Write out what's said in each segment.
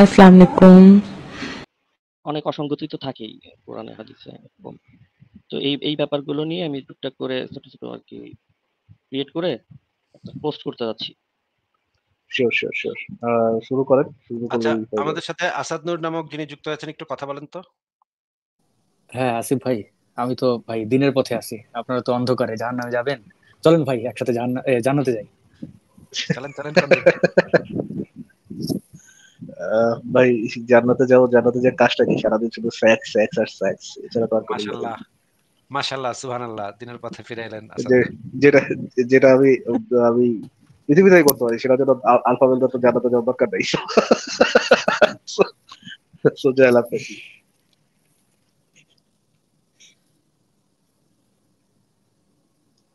আসসালামু আলাইকুম অনেক অসঙ্গতি তো থাকেই কোরআনে হাদিসে তো এই এই ব্যাপারগুলো নিয়ে আমি টুকটাক করে ছোট ছোট আর কি ক্রিয়েট করে পোস্ট করতে যাচ্ছি শিওর শিওর শিওর শুরু করেন আচ্ছা আমাদের সাথে আসাদ নূর নামক যিনি যুক্ত আছেন একটু কথা বলেন তো হ্যাঁ আসিফ ভাই আমি তো ভাই দিনের পথে আছি আপনারা তো অন্ধকারে নামে যাবেন চলেন ভাই একসাথে জান্নাতে যাই চলেন চলেন ভাই জান্নাতে যাও জান্নাতে যে কাজটা কি সারাদিন শুধু সেক্স সেক্স আর সেক্স এছাড়া তো আর মাশাআল্লাহ সুবহানাল্লাহ দিনের পথে যেটা যেটা আমি আমি পৃথিবীতে করতে পারি সেটা জন্য আলফা তো যাওয়ার দরকার নেই সোজা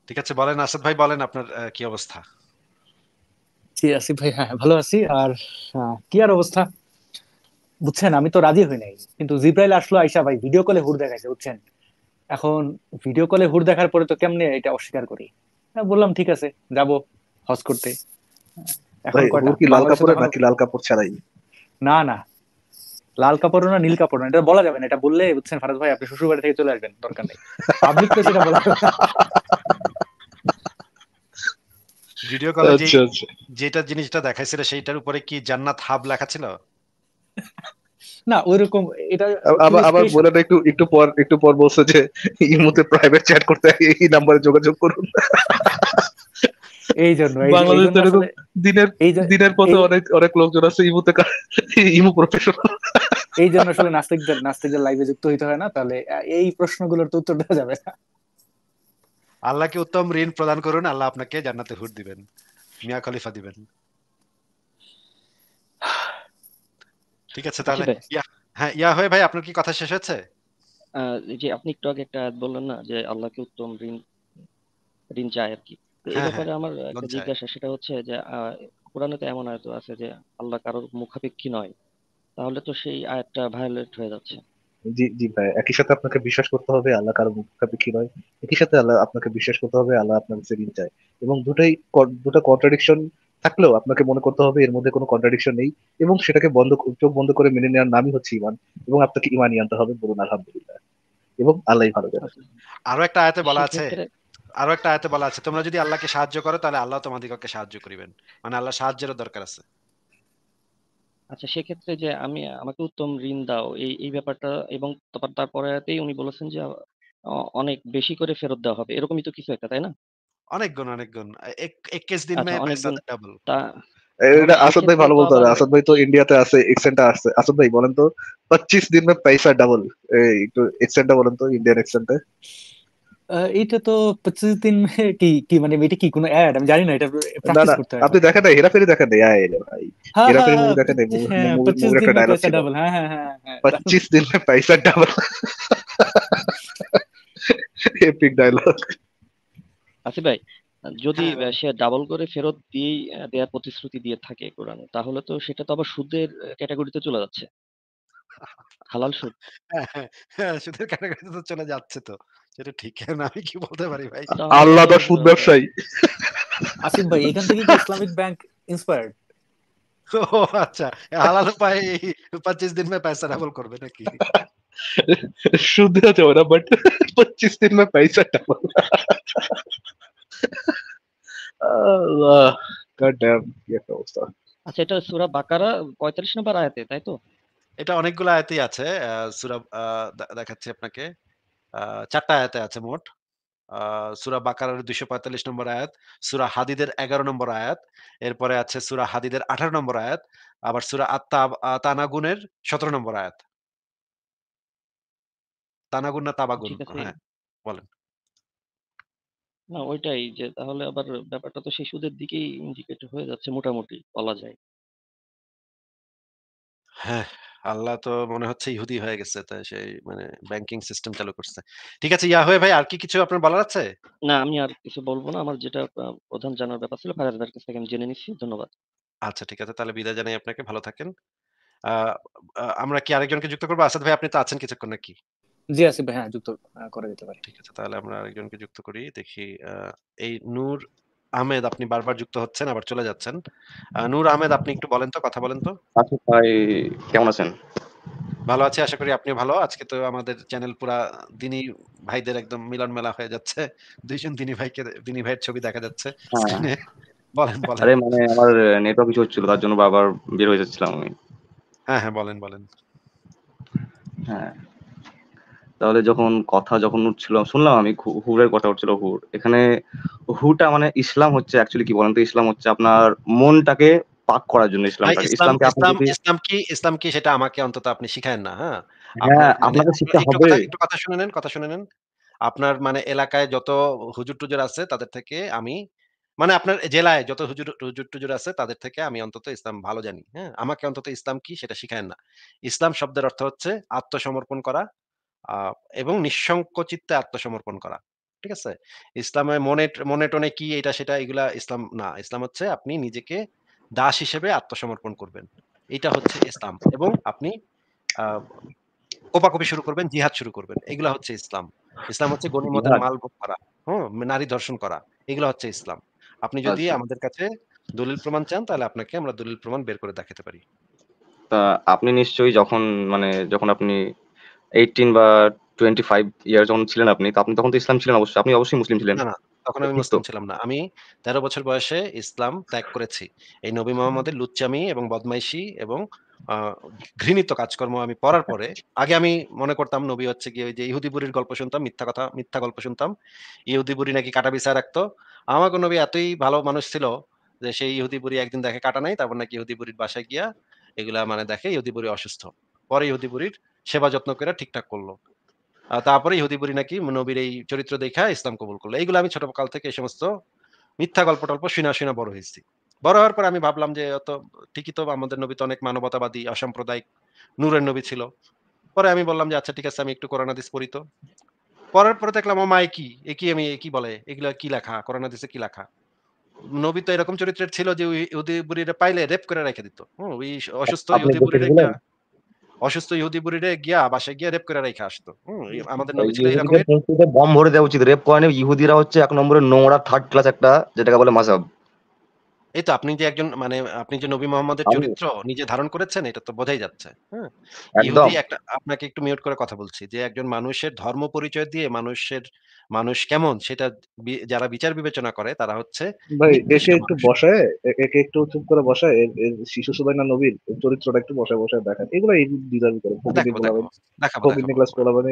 ঠিক আছে বলেন আসাদ ভাই বলেন আপনার কি অবস্থা জি আসিফ ভাই হ্যাঁ, হ্যাঁ ভালো আছি আর কি আর অবস্থা বুঝছেন আমি তো রাজি হই নাই কিন্তু জিব্রাইল আসলো আইসা ভাই ভিডিও কলে হুর দেখাইছে বুঝছেন এখন ভিডিও কলে হুর দেখার পরে তো কেমনে এটা অস্বীকার করি বললাম ঠিক আছে যাব হজ করতে লাল নাকি লাল কাপড় ছাড়াই না না লাল কাপড় না নীল কাপড় না এটা বলা যাবে না এটা বললে বুঝছেন ফারাজ ভাই আপনি শ্বশুর বাড়ি থেকে চলে আসবেন দরকার নেই পাবলিক তো সেটা বলা ভিডিও কলে যে যেটা জিনিসটা দেখাইছিল সেইটার উপরে কি জান্নাত হাব লেখা ছিল না ওইরকম এটা আবার বলেন একটু একটু পর একটু পর বলছে যে ইমুতে প্রাইভেট চ্যাট করতে এই নম্বরে যোগাযোগ করুন এই জন্য দিনের দিনের পথে অনেক অনেক লোকজন আছে ইমুতে ইমু প্রফেশনাল এই জন্য আসলে নাস্তিকদের নাস্তিকদের লাইভে যুক্ত হইতে হয় না তাহলে এই প্রশ্নগুলোর তো উত্তর দেওয়া যাবে না আল্লাহকে উত্তম ঋণ প্রদান করুন আল্লাহ আপনাকে জান্নাতে হুট দিবেন মিয়া খলিফা দিবেন ঠিক আছে তাহলে আচ্ছা হ্যাঁ ইয়া হয়ে ভাই আপনার কি কথা শেষ হচ্ছে যে আপনি একটু আগে একটা বললেন না যে আল্লাহকে উত্তম ঋণ ঋণ চাই আর কি এই হ্যাঁ, ব্যাপারে হ্যাঁ, আমার একটা জিজ্ঞাসা সেটা হচ্ছে যে কোরআনে তো এমন আয়াত আছে যে আল্লাহ কারোর মুখাপেক্ষী নয় তাহলে তো সেই আয়াতটা ভায়োলেট হয়ে যাচ্ছে জি জি ভাই একই সাথে আপনাকে বিশ্বাস করতে হবে আল্লাহ কারো নয় একই সাথে আল্লাহ আপনাকে বিশ্বাস করতে হবে আল্লাহ আপনার কাছে ঋণ চায় এবং দুটাই কন্ট্রাডিকশন থাকলেও আপনাকে মনে করতে হবে এর মধ্যে কোনো কন্ট্রাডিকশন নেই এবং সেটাকে বন্ধ চোখ বন্ধ করে মেনে নেওয়ার নামই হচ্ছে ইমান এবং আপনাকে ইমানই আনতে হবে বলুন আলহামদুলিল্লাহ এবং আল্লাহ ভালো জানা আরো একটা আয়াতে বলা আছে আরো একটা আয়াতে বলা আছে তোমরা যদি আল্লাহকে সাহায্য করো তাহলে আল্লাহ তোমাদিগকে সাহায্য করিবেন মানে আল্লাহ সাহায্যেরও দরকার আছে আচ্ছা সেক্ষেত্রে যে আমি আমাকে উত্তম ঋণ দাও এই এই ব্যাপারটা এবং তারপর উনি বলেছেন যে অনেক বেশি করে ফেরত দেওয়া হবে। এরকমই তো কিছু একটা, তাই না? অনেক গুণ, অনেক গুণ। এক এক কেস দিন আচ্ছা, মে অনেক ডাবল গুণ তা এটা আসাদ ভাই ভালো বলতো আসাদ ভাই তো ইন্ডিয়াতে আছে, এক্সেন্টটা আছে। আসাদ ভাই বলেন তো 25 দিন মে পয়সা ডাবল এই একটু এক্সেন্টটা বলেন তো ইন্ডিয়ান এক্সেন্টে। এটা তো পঁচিশ দিন কি কি মানে এটা কি কোনো অ্যাড আমি জানি না এটা প্র্যাকটিস করতে হবে আপনি দেখা নাই হেরাফেরি দেখা নাই আয় রে ভাই হ্যাঁ, হেরাফেরি মুভি দেখা নাই মুভি একটা ডায়লগ ছিল হ্যাঁ হ্যাঁ হ্যাঁ 25 দিন মে পয়সা ডাবল এপিক ডায়লগ আসি ভাই যদি হ্যাঁ, সে ডাবল করে ফেরত দিয়েই দেওয়ার প্রতিশ্রুতি দিয়ে থাকে কোরআনে তাহলে তো সেটা তো আবার সুদের ক্যাটাগরিতে চলে যাচ্ছে হালাল সুদ হ্যাঁ, হ্যাঁ সুদের ক্যাটাগরিতে তো চলে যাচ্ছে তো এটা ঠিক না আমি কি বলতে পারি ভাই আল্লাহ দা সুদ ব্যবসায়ী আসিফ ভাই এখান থেকে কি ইসলামিক ব্যাংক ইন্সপায়ার্ড ও আচ্ছা হালাল পাই 25 দিন মে পয়সা ডাবল করবে নাকি শুদ্ধ আছে ওরা বাট পঁচিশ দিন মে পয়সা ডাবল আল্লাহ গড ড্যাম কি একটা অবস্থা আচ্ছা এটা সুরা বাকারা 45 নম্বর আয়াতে তাই তো এটা অনেকগুলো আয়াতেই আছে সূরা দেখাচ্ছি আপনাকে চারটা আয়াতে আছে মোট সুরা বাকারার দুইশো পঁয়তাল্লিশ নম্বর আয়াত সুরা হাদিদের এগারো নম্বর আয়াত এরপরে আছে সুরা হাদিদের আঠারো নম্বর আয়াত আবার সুরা আত্মা তানাগুনের সতেরো নম্বর আয়াত তানাগুন না তাবাগুন হ্যাঁ বলেন না ওইটাই যে তাহলে আবার ব্যাপারটা তো শিশুদের দিকেই ইন্ডিকেট হয়ে যাচ্ছে মোটামুটি বলা যায় হ্যাঁ আল্লাহ তো মনে হচ্ছে ইহুদি হয়ে গেছে তাই সেই মানে ব্যাংকিং সিস্টেম চালু করছে ঠিক আছে ইয়া হয়ে ভাই আর কি কিছু আপনার বলার আছে না আমি আর কিছু বলবো না আমার যেটা প্রধান জানার ব্যাপার ছিল ফারাজদার কাছে আমি জেনে নিচ্ছি ধন্যবাদ আচ্ছা ঠিক আছে তাহলে বিদায় জানাই আপনাকে ভালো থাকেন আমরা কি আরেকজনকে যুক্ত করবো আসাদ ভাই আপনি তো আছেন কিছুক্ষণ নাকি জি আসিফ ভাই হ্যাঁ যুক্ত করে দিতে পারি ঠিক আছে তাহলে আমরা আরেকজনকে যুক্ত করি দেখি এই নূর আহমেদ আপনি বারবার যুক্ত হচ্ছেন আবার চলে যাচ্ছেন নূর আহমেদ আপনি একটু বলেন তো কথা বলেন তো আচ্ছা ভাই কেমন আছেন ভালো আছি আশা করি আপনি ভালো আজকে তো আমাদের চ্যানেল পুরা দিনই ভাইদের একদম মিলন মেলা হয়ে যাচ্ছে দুইজন দিনী ভাইকে দিনী ভাইয়ের ছবি দেখা যাচ্ছে হ্যাঁ। বলেন বলেন আরে মানে আমার নেটওয়ার্ক ইস্যু হচ্ছিল তার জন্য বারবার বের হয়ে যাচ্ছিলাম আমি হ্যাঁ হ্যাঁ বলেন বলেন হ্যাঁ তাহলে যখন কথা যখন উঠছিল শুনলাম আমি হুরের কথা উঠছিল হুর এখানে হুটা মানে ইসলাম হচ্ছে অ্যাকচুয়ালি কি বলেন তো ইসলাম হচ্ছে আপনার মনটাকে পাক করার জন্য ইসলাম ইসলামকে ইসলাম ইসলাম কি ইসলাম কি সেটা আমাকে অন্তত আপনি শিখায়েন না হ্যাঁ, হ্যাঁ আপনাকে মানে শিখতে হবে একটু কথা শুনে নেন কথা শুনে নেন আপনার মানে এলাকায় যত হুজুর টুজুর আছে তাদের থেকে আমি মানে আপনার জেলায় যত হুজুর হুজুর টুজুর আছে তাদের থেকে আমি অন্তত ইসলাম ভালো জানি হ্যাঁ আমাকে অন্তত ইসলাম কি সেটা শিখায় না ইসলাম শব্দের অর্থ হচ্ছে আত্মসমর্পণ করা এবং নিঃসংকোচিত্তে আত্মসমর্পণ করা ঠিক আছে ইসলামে মনে মনে টনে কি এটা সেটা এগুলা ইসলাম না ইসলাম হচ্ছে আপনি নিজেকে দাস হিসেবে আত্মসমর্পণ করবেন এটা হচ্ছে ইসলাম এবং আপনি কোপাকপি শুরু করবেন জিহাদ শুরু করবেন এগুলা হচ্ছে ইসলাম ইসলাম হচ্ছে গণিমতের মাল ভোগ করা হম নারী ধর্ষণ করা এগুলো হচ্ছে ইসলাম আপনি যদি আচ্ছা। আমাদের কাছে দলিল প্রমাণ চান তাহলে আপনাকে আমরা দলিল প্রমাণ বের করে দেখাতে পারি তা আপনি নিশ্চয়ই যখন মানে যখন আপনি 18 বা 25 ফাইভ ইয়ার যখন ছিলেন আপনি তো আপনি তখন তো ইসলাম ছিলেন অবশ্যই আপনি অবশ্যই মুসলিম ছিলেন না তখন আমি মুসলিম ছিলাম না আমি 13 বছর বয়সে ইসলাম ত্যাগ করেছি এই নবী মোহাম্মদের লুচ্চামি এবং বদমাইশি এবং ঘৃণিত কাজকর্ম আমি পড়ার পরে আগে আমি মনে করতাম নবী হচ্ছে গিয়ে ওই যে ইহুদিবুরির গল্প শুনতাম মিথ্যা কথা মিথ্যা গল্প শুনতাম ইহুদিপুরি নাকি কাটা বিচার রাখতো আমাকে নবী এতই ভালো মানুষ ছিল যে সেই ইহুদিপুরি একদিন দেখে কাটা নাই তারপর নাকি ইহুদিবুরির বাসায় গিয়া এগুলা মানে দেখে ইহুদিপুরি অসুস্থ পরে ইহুদিবুরির সেবা যত্ন করে ঠিকঠাক করলো তারপরে ইহুদিপুরি নাকি নবীর এই চরিত্র দেখা ইসলাম কবুল করলো এইগুলো আমি ছোট কাল থেকে এই সমস্ত মিথ্যা গল্প টল্প শুনা শুনা বড় হয়েছি বড় হওয়ার পর আমি ভাবলাম যে অত ঠিকই তো আমাদের নবী তো অনেক মানবতাবাদী অসাম্প্রদায়িক নূরের নবী ছিল পরে আমি বললাম যে আচ্ছা ঠিক আছে আমি একটু করোনাদিস পড়ি তো পরের পরে দেখলাম ও মায় কি একই আমি একই বলে এগুলো কি লেখা করোনাদিসে কি লেখা নবী তো এরকম চরিত্রের ছিল যে ওই বুড়িরা পাইলে রেপ করে রেখে দিত হম ওই অসুস্থ ইহুদি বুড়ির একটা অসুস্থ ইহুদি বুড়িরে গিয়া বাসায় গিয়া রেপ করে রেখে আসতো আমাদের বম ভরে দেওয়া উচিত রেপ করে ইহুদিরা হচ্ছে এক নম্বরের নোংরা থার্ড ক্লাস একটা যেটাকে বলে মাসাব এই তো আপনি যে একজন মানে আপনি যে নবী মোহাম্মদের চরিত্র নিজে ধারণ করেছেন এটা তো বোঝাই যাচ্ছে হ্যাঁ একটা আপনাকে একটু মিউট করে কথা বলছি যে একজন মানুষের ধর্ম পরিচয় দিয়ে মানুষের মানুষ কেমন সেটা যারা বিচার বিবেচনা করে তারা হচ্ছে ভাই এসে একটু একে একটু চুপ করে শিশু সুবাইনা নবীর চরিত্রটা একটু বসায় বসায় দেখেন মানে এগুলো এই ডিজার্ভ করে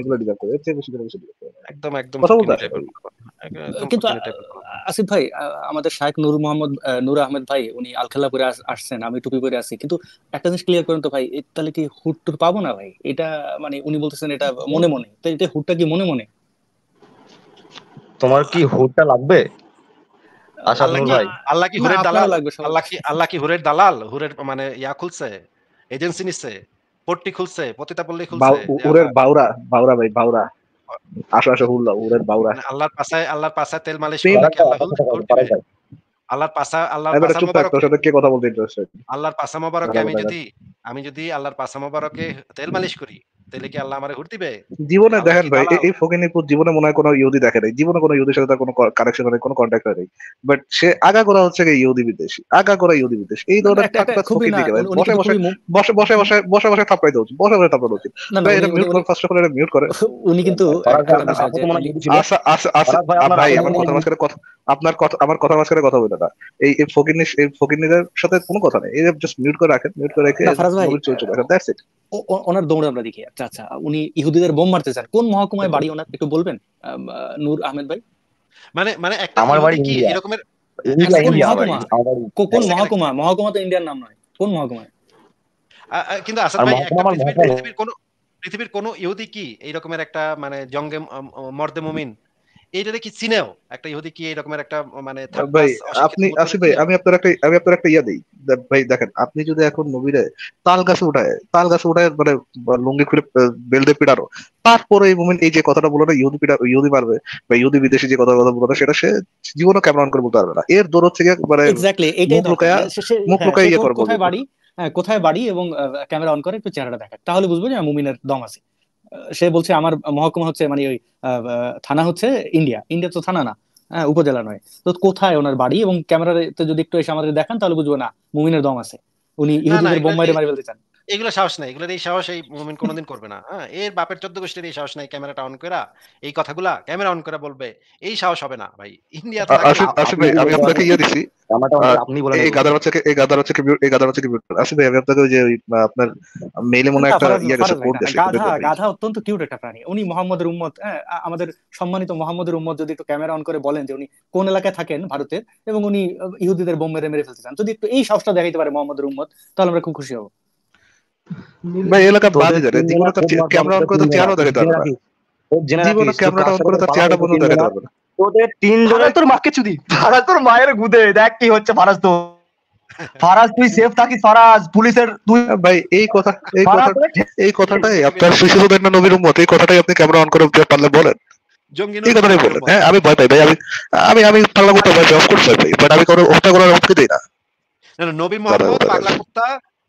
এগুলো ডিজার্ভ করে বেশি করে বেশি একদম একদম কথা বলতে কিন্তু আসিফ ভাই আমাদের শায়েখ নূর মোহাম্মদ নূর আহমেদ ভাই উনি আলখেলা পরে আসছেন আমি টুপি পরে আছি কিন্তু একটা জিনিস ক্লিয়ার করেন তো ভাই তাহলে কি হুট টুর পাবো না ভাই এটা মানে উনি বলতেছেন এটা মনে মনে এটা হুটটা কি মনে মনে তোমার কি হুটটা লাগবে আল্লাহ কি হুরের দালাল আল্লাহ কি আল্লাহ কি হুরের দালাল হুরের মানে ইয়া খুলছে এজেন্সি নিচ্ছে পট্টি খুলছে পতিতা পল্লী খুলছে বাউরা বাউরা ভাই বাউরা আসো আসো হুল্লা বাউরা মানে আল্লাহর পাশায় আল্লাহর তেল মালিশ আল্লাহ আল্লাহর পাসা আল্লাহর পাসা মোবারক সাথে কে কথা বলতে আল্লাহর পাসা মোবারকে আমি যদি আমি যদি আল্লাহর পাসা মোবারকে তেল মালিশ করি তাহলে কি আল্লাহ আমারে হুট দিবে জীবনে দেখেন ভাই এই ফকিনিপুর জীবনে মনে হয় কোনো ইহুদি দেখে নাই জীবনে কোনো ইহুদির সাথে কোনো কানেকশন হয় কোনো কন্ট্যাক্ট নাই বাট সে আগা করা হচ্ছে কি ইহুদি বিদেশি আগা করা ইহুদি বিদেশি এই ধরনের টাকা খুবই দিকে বসে বসে বসে বসে বসে বসে বসে থাপড়াই দেওয়া বসে বসে থাপড়ানো উচিত ভাই এটা মিউট করে ফার্স্ট অফ অল এটা মিউট করে উনি কিন্তু ভাই আচ্ছা, আচ্ছা, আচ্ছা, আমার কথা মাঝখানে কথা আপনার কথা আমার কথা মাঝখানে কথা বলে না এই ফকিরনি এই ফকিরনিদের সাথে কোনো কথা নেই এই জাস্ট মিউট করে রাখেন মিউট করে রেখে চলে রাখেন দ্যাটস ইট ওনার দৌড় আমরা দেখি আচ্ছা আচ্ছা উনি ইহুদিদের বোম মারতে চান কোন মহকুমায় বাড়ি ওনার একটু বলবেন নূর আহমেদ ভাই মানে মানে একটা আমার বাড়ি কি এরকমের আচ্ছা, কোন মহকুমা মহকুমা তো ইন্ডিয়ার নাম নয় কোন মহকুমায় কিন্তু আসাদ ভাই পৃথিবীর কোন পৃথিবীর কোন ইহুদি কি রকমের একটা মানে জঙ্গে মর্দে মুমিন এইটা কি চিনেও একটা ইহুদি কি এরকমের একটা মানে ভাই আপনি আসি ভাই আমি আপনার একটা আমি আপনার একটা ইয়া দেই ভাই দেখেন আপনি যদি এখন নবীরে তাল গাছে উঠায় তাল গাছে উঠায় মানে লুঙ্গি খুলে বেলদে পিটারো তারপরে এই মোমেন্ট এই যে কথাটা বলো না ইহুদি পিটা ইহুদি মারবে বা ইহুদি বিদেশি যে কথা কথা বলো না সেটা সে জীবনও ক্যামেরন করে বলতে পারবে না এর দৌড় হচ্ছে মানে এক্স্যাক্টলি এটাই মুখ হ্যাঁ, লুকায় ইয়ে করবো কোথায় বাড়ি হ্যাঁ, কোথায় বাড়ি এবং ক্যামেরা অন করে একটু চেহারাটা দেখায় তাহলে বুঝবো যে মুমিনের দম আছে সে বলছে আমার মহকুমা হচ্ছে মানে ওই থানা হচ্ছে ইন্ডিয়া ইন্ডিয়া তো থানা না হ্যাঁ উপজেলা নয় তো কোথায় ওনার বাড়ি এবং ক্যামেরাতে যদি একটু এসে আমাদের দেখান তাহলে বুঝবো না মুমিনের দম আছে উনি ইহুদিদের বোম্বাইরে মারি ফেলতে চান এগুলো সাহস নাই এগুলোর এই সাহস এই মুমিন কোনোদিন করবে না হ্যাঁ এর বাপের চোদ্দ গোষ্ঠীর এই সাহস নাই ক্যামেরাটা অন করা এই কথাগুলা ক্যামেরা অন করা বলবে এই সাহস হবে না ভাই ইন্ডিয়া আমি আপনাকে ইয়ে দিছি আমাদের সম্মানিত মোহাম্মদের উম্মত যদি একটু ক্যামেরা অন করে বলেন যে উনি কোন এলাকায় থাকেন ভারতের এবং উনি ইহুদিদের বোম মেরে মেরে ফেলতে চান যদি একটু এই সাহসটা দেখাইতে পারে মোহাম্মদের উম্মত তাহলে আমরা খুব খুশি হব ভাই এলাকা বাদে যাবে ক্যামেরা অন করে তো চেহারা দেখাতে পারবে জীবনে ক্যামেরাটা অন করে তার চেহারা পর্যন্ত দেখাতে পারবে না তোদের তিন তোর মাকে চুদি ফারাজ তোর মায়ের গুদে দেখ কি হচ্ছে ফারাজ তো ফারাজ তুই সেফ ফারাজ পুলিশের তুই হ্যাঁ, ভাই এই কথা এই কথা এই কথাটাই আপনার শিশুদের না নবীর উম্মত এই কথাটাই আপনি ক্যামেরা অন করে পারলে বলেন বলেন হ্যাঁ আমি ভয় ভাই আমি আমি আমি ভয় বাট আমি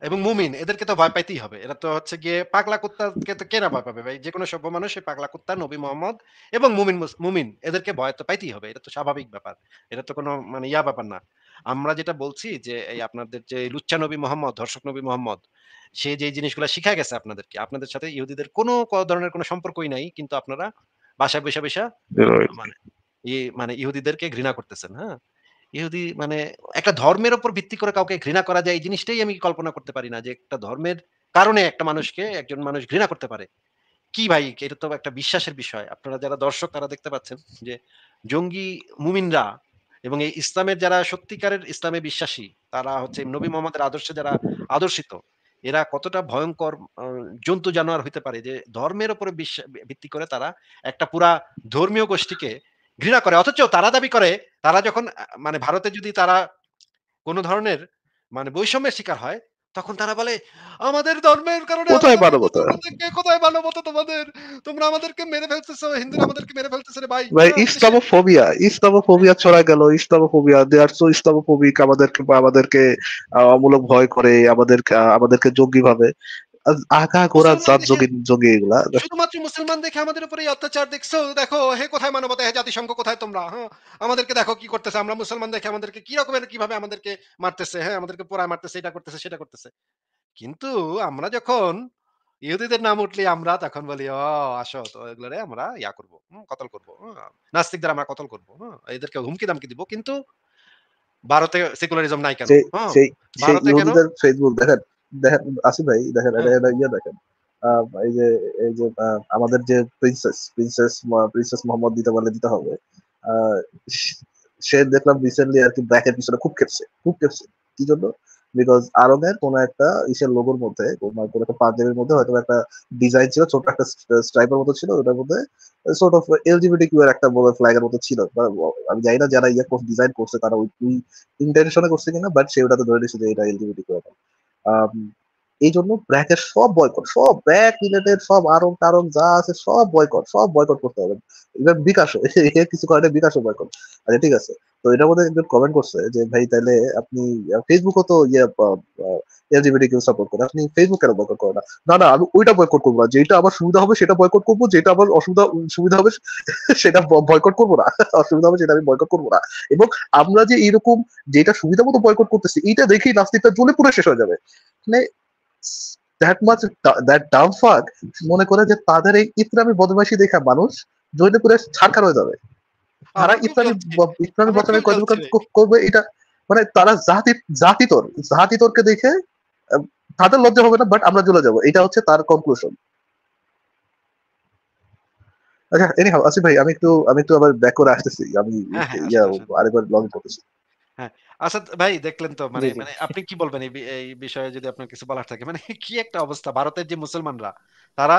এবং মুমিন এদেরকে তো ভয় পাইতেই হবে এরা তো হচ্ছে গিয়ে পাগলা কুত্তাকে তো কেনা ভয় পাবে ভাই যে কোনো সভ্য মানুষ এই পাগলা কুত্তা নবী মোহাম্মদ এবং মুমিন মুমিন এদেরকে ভয় তো পাইতেই হবে এটা তো স্বাভাবিক ব্যাপার এটা তো কোনো মানে ইয়া ব্যাপার না আমরা যেটা বলছি যে এই আপনাদের যে লুচ্চা নবী মোহাম্মদ ধর্ষক নবী মোহাম্মদ সে যে জিনিসগুলো শিখা গেছে আপনাদেরকে আপনাদের সাথে ইহুদিদের কোনো ধরনের কোনো সম্পর্কই নাই কিন্তু আপনারা বাসা বেসা বেসা মানে মানে ইহুদিদেরকে ঘৃণা করতেছেন হ্যাঁ ইহুদি মানে একটা ধর্মের উপর ভিত্তি করে কাউকে ঘৃণা করা যায় এই জিনিসটাই আমি কল্পনা করতে পারি না যে একটা ধর্মের কারণে একটা মানুষকে একজন মানুষ ঘৃণা করতে পারে কি ভাই এটা তো একটা বিশ্বাসের বিষয় আপনারা যারা দর্শক তারা দেখতে পাচ্ছেন যে জঙ্গি মুমিনরা এবং এই ইসলামের যারা সত্যিকারের ইসলামে বিশ্বাসী তারা হচ্ছে নবী মোহাম্মদের আদর্শে যারা আদর্শিত এরা কতটা ভয়ঙ্কর জন্তু জানোয়ার হইতে পারে যে ধর্মের উপরে ভিত্তি করে তারা একটা পুরা ধর্মীয় গোষ্ঠীকে ঘৃণা করে অথচ তারা দাবি করে তারা যখন মানে ভারতে যদি তারা কোন ধরনের মানে বৈষম্যের শিকার হয় তখন তারা বলে আমাদের ধর্মের কারণে কোথায় মানবতা কোথায় মানবতা তোমাদের তোমরা আমাদেরকে মেরে ফেলতেছো হিন্দুরা আমাদেরকে মেরে ফেলতেছে রে ভাই ভাই ইসলামোফোবিয়া ইসলামোফোবিয়া ছড়া গেল Islamophobia they are so Islamophobic আমাদেরকে আমাদেরকে অমূলক ভয় করে আমাদের আমাদেরকে জঙ্গি ভাবে আগা গোড়া জাত এগুলা শুধুমাত্র মুসলমান দেখে আমাদের উপরে অত্যাচার দেখছো দেখো হে কোথায় মানবতা হে জাতিসংঘ কোথায় তোমরা হ্যাঁ আমাদেরকে দেখো কি করতেছে আমরা মুসলমান দেখে আমাদেরকে কি রকমের কিভাবে আমাদেরকে মারতেছে হ্যাঁ আমাদেরকে পোড়ায় মারতেছে এটা করতেছে সেটা করতেছে কিন্তু আমরা যখন ইহুদিদের নাম উঠলে আমরা তখন বলি ও আসো তো এগুলো আমরা ইয়া করবো কতল করবো নাস্তিকদের আমরা কতল করবো এদেরকে হুমকি দামকি দিব কিন্তু ভারতে সেকুলারিজম নাই কেন ভারতে কেন ফেসবুক দেখেন দেখেন আসি ভাই দেখেন এটা ইয়ে দেখেন এই যে এই যে আমাদের যে প্রিন্সেস প্রিন্সেস প্রিন্সেস মোহাম্মদ দিতে পারলে দিতে হবে সে দেখলাম রিসেন্টলি আর কি ব্র্যাকের পিছনে খুব খেপছে খুব খেপছে কি জন্য বিকজ আরবের কোনো একটা ইসের লোগোর মধ্যে কোনো একটা পাঞ্জাবের মধ্যে হয়তো একটা ডিজাইন ছিল ছোট একটা স্ট্রাইপের মতো ছিল ওটার মধ্যে সর্ট অফ এলজিবিটি কিউ একটা বলে ফ্ল্যাগের মতো ছিল আমি জানি না যারা ইয়ে ডিজাইন করছে তারা ওই ইন্টেনশনে করছে কিনা বাট সে ওটাতে ধরে নিয়েছে যে এটা এলজিবিটি কিউ এই জন্য ব্র্যাকের সব বয়কট সব ব্র্যাক রিলেটেড সব আরং টারং যা আছে সব বয়কট সব বয়কট করতে হবে ইভেন বিকাশও কিছু কারণে বিকাশও বয়কট আচ্ছা ঠিক আছে তো এটা মধ্যে একজন কমেন্ট করছে যে ভাই তাহলে আপনি ফেসবুকও তো ইয়ে এলজিবিটি কেউ সাপোর্ট করে আপনি ফেসবুক কেন বয়কট করে না না না আমি ওইটা বয়কট করবো না যেটা আমার সুবিধা হবে সেটা বয়কট করবো যেটা আমার অসুবিধা সুবিধা হবে সেটা বয়কট করবো না অসুবিধা হবে সেটা আমি বয়কট করবো না এবং আমরা যে এরকম যেটা সুবিধা মতো বয়কট করতেছি এইটা দেখেই নাস্তিকটা জ্বলে পুরো শেষ হয়ে যাবে মানে দ্যাট মাচ দ্যাট ডাম ফাক মনে করে যে তাদের এই ইতরামি বদমাইশি দেখা মানুষ জৈনপুরে ছাড়খার হয়ে যাবে তারা ইফতারের ইফতারের বছরে করবে এটা মানে তারা জাতি জাতি তোর জাতি তোরকে দেখে তাদের লজ্জা হবে না বাট আমরা চলে যাব এটা হচ্ছে তার কনক্লুশন আচ্ছা আসিফ ভাই আমি একটু আমি একটু আবার ব্যাক করে আসতেছি আমি হ্যাঁ, হ্যাঁ, আরেকবার লগ করতেছি হ্যাঁ, আসাদ আচ্ছা ভাই দেখলেন তো মানে মানে আপনি কি বলবেন এই বিষয়ে যদি আপনার কিছু বলার থাকে মানে কি একটা অবস্থা ভারতের যে মুসলমানরা তারা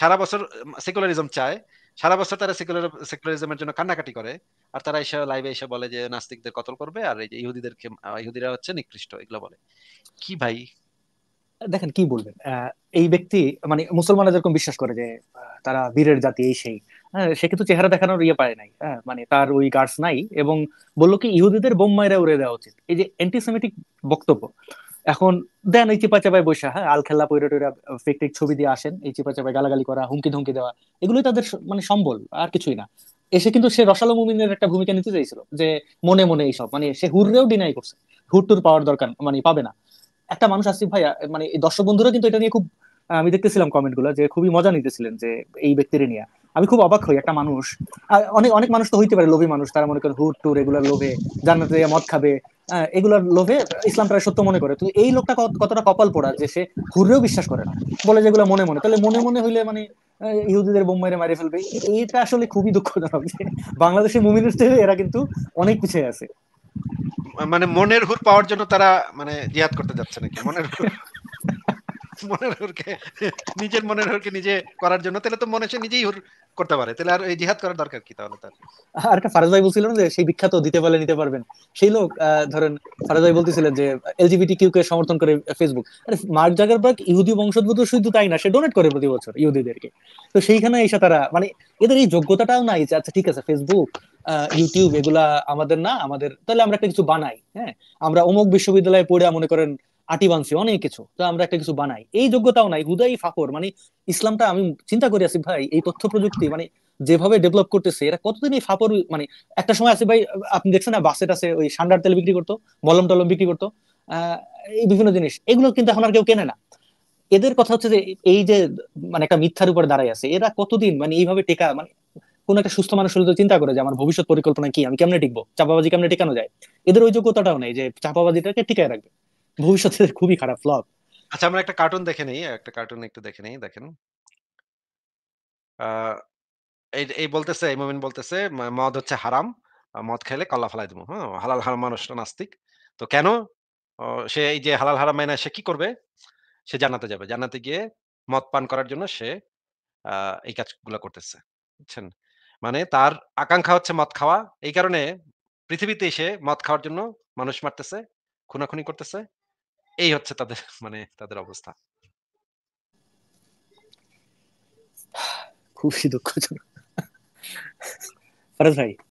সারা বছর সেকুলারিজম চায় সারা বছর তারা সেকুলার সেকুলারিজমের জন্য কান্নাকাটি করে আর তারা এসে লাইভে এসে বলে যে নাস্তিকদের কতল করবে আর এই যে ইহুদিদের ইহুদিরা হচ্ছে নিকৃষ্ট এগুলো বলে কি ভাই দেখেন কি বলবেন এই ব্যক্তি মানে মুসলমানরা যেরকম বিশ্বাস করে যে তারা বীরের জাতি এই সেই হ্যাঁ, সে কিন্তু চেহারা দেখানোর ইয়ে পায় নাই হ্যাঁ, মানে তার ওই গার্ডস নাই এবং বললো কি ইহুদিদের বোম উড়ে দেওয়া উচিত এই যে অ্যান্টিসেমেটিক বক্তব্য এখন দেন এই চিপা চাপায় বৈশা হ্যাঁ আল খেলা পৈরা টৈরা ফেক টেক ছবি দিয়ে আসেন এই চিপা চাপায় গালাগালি করা হুমকি ধুমকি দেওয়া এগুলোই তাদের মানে সম্বল আর কিছুই না এসে কিন্তু সে রসালো মুমিনের একটা ভূমিকা নিতে চাইছিল যে মনে মনে এইসব মানে সে হুররেও ডিনাই করছে হুর টুর পাওয়ার দরকার মানে পাবে না একটা মানুষ আসিফ ভাইয়া মানে দর্শক বন্ধুরা কিন্তু এটা নিয়ে খুব আমি দেখতেছিলাম কমেন্ট গুলো যে খুবই মজা নিতেছিলেন যে এই ব্যক্তির নিয়ে আমি খুব অবাক হই একটা মানুষ অনেক অনেক মানুষ তো হইতে পারে লোভী মানুষ তারা মনে করেন হুট টুর এগুলোর লোভে জান্নাতে মদ খাবে এগুলোর লোভে ইসলাম প্রায় সত্য মনে করে তো এই লোকটা কতটা কপাল পড়া যে সে ঘুরেও বিশ্বাস করে না বলে যেগুলো মনে মনে তাহলে মনে মনে হইলে মানে ইহুদিদের বোম্বাইরে মারিয়ে ফেলবে এটা আসলে খুবই দুঃখজনক যে বাংলাদেশের মুমিনের থেকে এরা কিন্তু অনেক পিছিয়ে আছে মানে মনের হুর পাওয়ার জন্য তারা মানে জিয়াদ করতে যাচ্ছে নাকি মনের মনের হুরকে নিজের মনের হরকে নিজে করার জন্য তাহলে তো মনে সে নিজেই হর করতে পারে তাহলে আর এই জিহাদ করার দরকার কি তাহলে তার আর একটা ফারাজ ভাই বলছিলেন যে সেই বিখ্যাত দিতে পারলে নিতে পারবেন সেই লোক ধরেন ফারাজ ভাই বলতেছিলেন যে এলজিবিটি কিউ কে সমর্থন করে ফেসবুক আরে মার্ক জাগারবার্গ ইহুদি বংশোদ্ভূত শুধু তাই না সে ডোনেট করে প্রতি বছর ইহুদিদেরকে তো সেইখানে এসে তারা মানে এদের এই যোগ্যতাটাও নাই যে আচ্ছা ঠিক আছে ফেসবুক ইউটিউব এগুলা আমাদের না আমাদের তাহলে আমরা একটা কিছু বানাই হ্যাঁ আমরা অমুক বিশ্ববিদ্যালয়ে পড়ে মনে করেন আটি বানছি অনেক কিছু তো আমরা একটা কিছু বানাই এই যোগ্যতাও নাই হুদাই ফাকর মানে ইসলামটা আমি চিন্তা করি আসি ভাই এই তথ্য প্রযুক্তি মানে যেভাবে ডেভেলপ করতেছে এটা কতদিন এই ফাপর মানে একটা সময় আছে ভাই আপনি দেখছেন না বাসে টাসে ওই সান্ডার তেল বিক্রি করতো মলম টলম বিক্রি করতো এই বিভিন্ন জিনিস এগুলো কিন্তু এখন আর কেউ কেনে না এদের কথা হচ্ছে যে এই যে মানে একটা মিথ্যার উপর দাঁড়ায় আছে এরা কতদিন মানে এইভাবে টেকা মানে কোন একটা সুস্থ মানুষ হলে চিন্তা করে যে আমার ভবিষ্যৎ পরিকল্পনা কি আমি কেমনে টিকবো চাপাবাজি কেমনে টেকানো যায় এদের ওই যোগ্যতাটাও নেই যে চাপাবাজিটাকে টিকায় রাখবে ভবিষ্যতে খুবই খারাপ ফ্লপ আচ্ছা আমরা একটা কার্টুন দেখে নেই একটা কার্টুন একটু দেখে নেই দেখেন এই বলতেছে এই মোমেন্ট বলতেছে মদ হচ্ছে হারাম মদ খেলে কল্লা ফেলাই দেবো হ্যাঁ হালাল হারাম মানুষটা নাস্তিক তো কেন সে এই যে হালাল হারাম মাইনা সে কি করবে সে জানাতে যাবে জানাতে গিয়ে মদ পান করার জন্য সে এই কাজগুলো করতেছে বুঝছেন মানে তার আকাঙ্ক্ষা হচ্ছে মদ খাওয়া এই কারণে পৃথিবীতে এসে মদ খাওয়ার জন্য মানুষ মারতেছে খুনাখুনি করতেছে এই হচ্ছে তাদের মানে তাদের অবস্থা খুবই দুঃখজনক ফরাজ ভাই